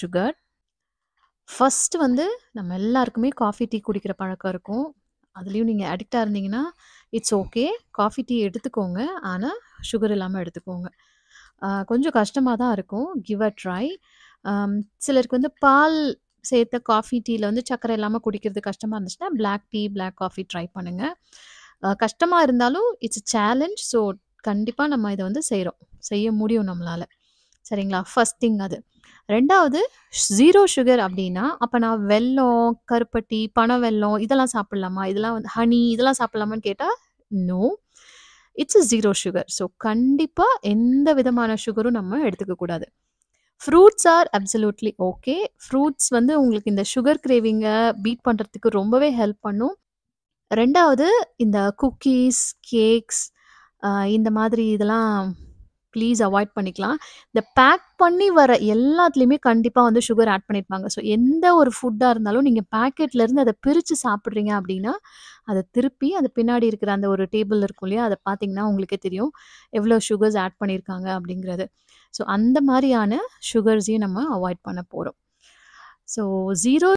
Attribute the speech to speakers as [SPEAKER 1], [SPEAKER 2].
[SPEAKER 1] sugar first வந்து நம்ம எல்லாருக்குமே காஃபி டீ குடிக்கிற பழக்கம் இருக்கும் அதுலேயும் நீங்கள் அடிக்டாக இருந்தீங்கன்னா இட்ஸ் ஓகே காஃபி டீ எடுத்துக்கோங்க ஆனால் சுகர் இல்லாமல் எடுத்துக்கோங்க கொஞ்சம் கஷ்டமாக தான் இருக்கும் கிவ் அ ட்ரை சிலருக்கு வந்து பால் சேர்த்த காஃபி டீயில் வந்து சர்க்கரை இல்லாமல் குடிக்கிறது கஷ்டமாக இருந்துச்சுன்னா black tea black coffee try பண்ணுங்கள் கஷ்டமாக இருந்தாலும் இட்ஸ் சேலஞ்ச் ஸோ கண்டிப்பாக நம்ம இதை வந்து செய்கிறோம் செய்ய முடியும் நம்மளால் சரிங்களா ஃபஸ்ட் திங் அது ரெண்டாவது ஜீரோ சுகர் அப்படின்னா அப்போ நான் வெல்லம் கருப்பட்டி பனை வெல்லம் இதெல்லாம் சாப்பிட்லாமா இதெல்லாம் வந்து ஹனி இதெல்லாம் சாப்பிட்லாமான்னு கேட்டால் no it's zero sugar so கண்டிப்பாக எந்த விதமான சுகரும் நம்ம எடுத்துக்கக்கூடாது fruits are absolutely okay fruits வந்து உங்களுக்கு இந்த சுகர் கிரேவிங்கை பீட் பண்ணுறதுக்கு ரொம்பவே ஹெல்ப் பண்ணும் ரெண்டாவது இந்த குக்கீஸ் கேக்ஸ் இந்த மாதிரி இதெல்லாம் ப்ளீஸ் அவாய்ட் பண்ணிக்கலாம் இந்த பேக் பண்ணி வர எல்லாத்துலேயுமே கண்டிப்பாக வந்து சுகர் ஆட் பண்ணியிருப்பாங்க ஸோ எந்த ஒரு ஃபுட்டாக இருந்தாலும் நீங்கள் பேக்கெட்லேருந்து அதை பிரித்து சாப்பிட்றீங்க அப்படின்னா அதை திருப்பி அது பின்னாடி இருக்கிற அந்த ஒரு டேபிள் இருக்கும் இல்லையா அதை பார்த்தீங்கன்னா உங்களுக்கே தெரியும் எவ்வளோ சுகர்ஸ் ஆட் பண்ணியிருக்காங்க அப்படிங்கிறது ஸோ அந்த மாதிரியான சுகர்ஸையும் நம்ம அவாய்ட் பண்ண போகிறோம் ஸோ ஜீரோ